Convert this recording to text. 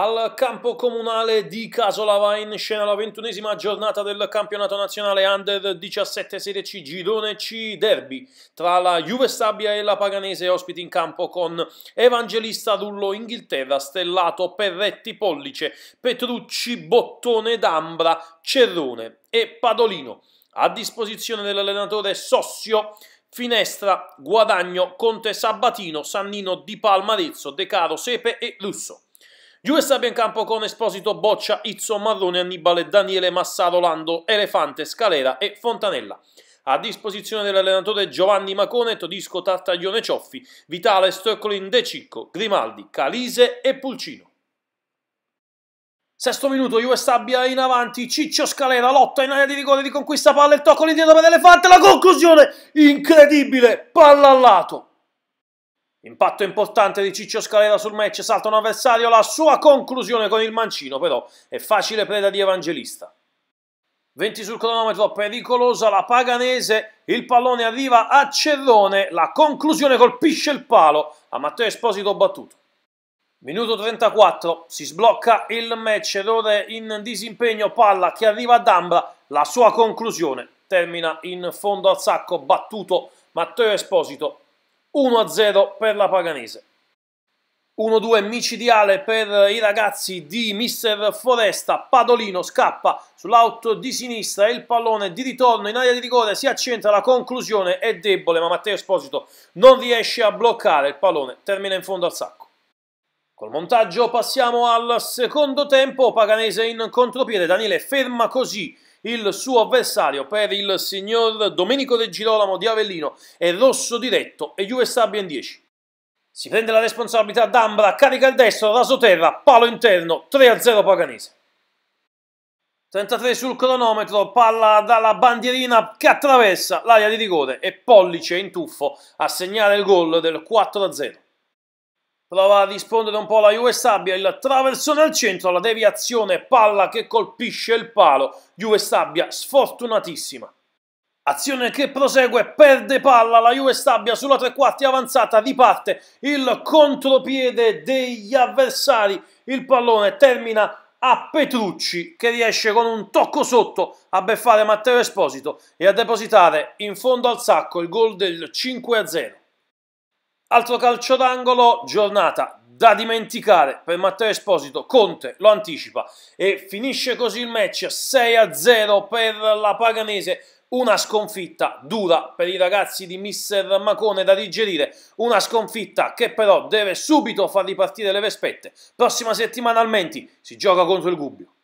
Al campo comunale di Casolava in scena la ventunesima giornata del campionato nazionale Under 17 Serie C Girone C Derby tra la Juve Stabia e la Paganese ospiti in campo con Evangelista Rullo Inghilterra, Stellato, Perretti Pollice, Petrucci, Bottone D'Ambra, Cerrone e Padolino. A disposizione dell'allenatore Sossio Finestra, Guadagno, Conte Sabatino, Sannino Di Palmarezzo, De Caro, Sepe e Russo. Juve abbia in campo con Esposito, Boccia, Izzo, Marrone, Annibale, Daniele, Massaro, Lando, Elefante, Scalera e Fontanella. A disposizione dell'allenatore Giovanni Macone, Todisco, Tartaglione, Cioffi, Vitale, Stoccolin, De Cicco, Grimaldi, Calise e Pulcino. Sesto minuto, Juve Stabia in avanti, Ciccio Scalera, lotta in area di rigore, riconquista palla, il tocco lì dietro per Elefante, la conclusione incredibile, palla al lato. Impatto importante di Ciccio Scalera sul match, salta un avversario, la sua conclusione con il mancino però è facile preda di Evangelista. 20 sul cronometro, pericolosa la Paganese, il pallone arriva a Cerrone, la conclusione colpisce il palo, a Matteo Esposito battuto. Minuto 34, si sblocca il match, errore in disimpegno, palla che arriva a Dambra, la sua conclusione termina in fondo al sacco, battuto Matteo Esposito 1-0 per la Paganese. 1-2 micidiale per i ragazzi di Mister Foresta, Padolino scappa sull'out di sinistra e il pallone di ritorno in area di rigore si accentra, la conclusione è debole ma Matteo Esposito non riesce a bloccare il pallone, termina in fondo al sacco. Col montaggio passiamo al secondo tempo, Paganese in contropiede, Daniele ferma così il suo avversario per il signor Domenico De Girolamo di Avellino è rosso diretto e Juve Stabia in 10. Si prende la responsabilità d'Ambra, carica il destro, raso terra, palo interno, 3-0 Paganese. 33 sul cronometro, palla dalla bandierina che attraversa l'area di rigore e pollice in tuffo a segnare il gol del 4-0. Prova a rispondere un po' la Juve Sabbia, il traversone al centro, la deviazione, palla che colpisce il palo. Juve Sabbia sfortunatissima. Azione che prosegue, perde palla la Juve Stabia sulla tre quarti avanzata, riparte il contropiede degli avversari, il pallone termina a Petrucci che riesce con un tocco sotto a beffare Matteo Esposito e a depositare in fondo al sacco il gol del 5-0. Altro calcio d'angolo, giornata da dimenticare per Matteo Esposito, Conte lo anticipa e finisce così il match 6-0 per la Paganese, una sconfitta dura per i ragazzi di Mister Macone da digerire, una sconfitta che però deve subito far ripartire le vespette. Prossima settimana al Menti si gioca contro il Gubbio.